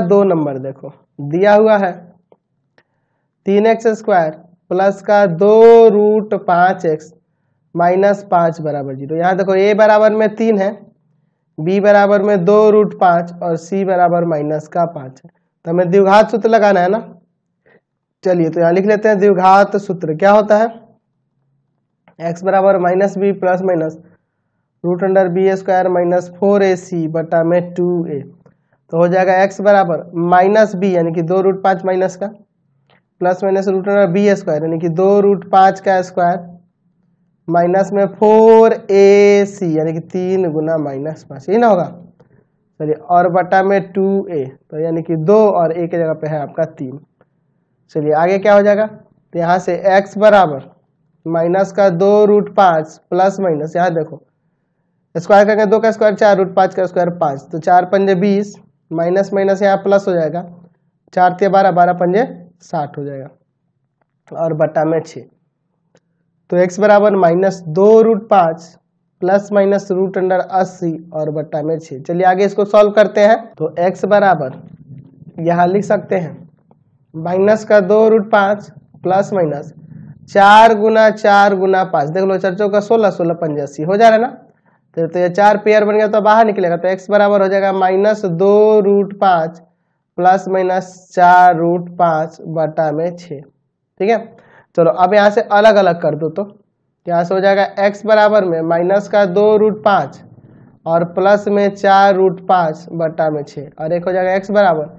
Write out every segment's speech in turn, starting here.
दो नंबर देखो दिया हुआ है तीन एक्स स्क्वायर प्लस का दो रूट पांच एक्स माइनस पांच बराबर जीरो यहां देखो ए बराबर में तीन है बी बराबर में दो रूट पांच और सी बराबर माइनस का पांच है तो हमें द्विघात सूत्र लगाना है ना चलिए तो यहाँ लिख लेते हैं द्विघात सूत्र क्या होता है एक्स बराबर minus b plus minus root under b square minus four a c बटा में टू ए तो हो जाएगा एक्स बराबर माइनस बी यानी कि दो रूट पाँच माइनस का plus minus root b square यानी कि दो रूट पाँच का स्क्वायर माइनस में फोर ए सी यानी कि तीन गुना माइनस पाँच यही ना होगा चलिए और बटा में टू ए तो यानी कि दो और ए के जगह पे है आपका तीन चलिए आगे क्या हो जाएगा तो यहाँ से एक्स बराबर माइनस का दो रूट पाँच प्लस माइनस यहाँ देखो स्क्वायर करके दो का स्क्वायर चार रूट पाँच का स्क्वायर पाँच तो चार पंजे बीस माइनस माइनस यहाँ प्लस हो जाएगा चार ते बारह बारह पंजे साठ हो जाएगा और बटा में छः तो एक्स बराबर माइनस दो रूट पाँच प्लस माइनस रूट अंडर अस्सी और बटा में छः चलिए आगे इसको सॉल्व करते हैं तो एक्स बराबर यहाँ लिख सकते हैं माइनस का दो रूट पाँच प्लस माइनस चार गुना चार गुना पाँच देख लो चर्चों का सोलह सोलह पंजासी हो जा रहा है ना तो, तो ये चार पेयर बन गया तो बाहर निकलेगा तो एक्स बराबर हो जाएगा माइनस दो रूट पाँच प्लस माइनस चार रूट पाँच बटा में छः ठीक है चलो अब यहाँ से अलग अलग कर दो तो यहाँ से हो जाएगा एक्स बराबर में माइनस का दो रूट पाँच और प्लस में चार रूट पाँच बटा में छ और एक हो जाएगा एक्स बराबर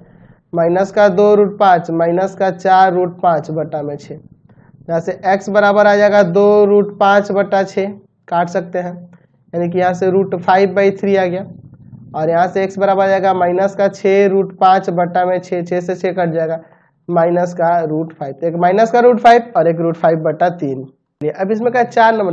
माइनस का दो रूट पाँच माइनस का चार रूट पाँच बटा में छ यहाँ से एक्स बराबर आ जाएगा दो रूट पाँच बटा छः काट सकते हैं यानी कि यहाँ से रूट फाइव बाई थ्री आ गया और यहाँ से एक्स बराबर आ जाएगा माइनस का छः रूट पाँच बट्टा में छः छः से छः कट जाएगा माइनस का रूट फाइव एक माइनस का रूट फाइव और एक रूट फाइव बट्टा तीन अब इसमें क्या चार नंबर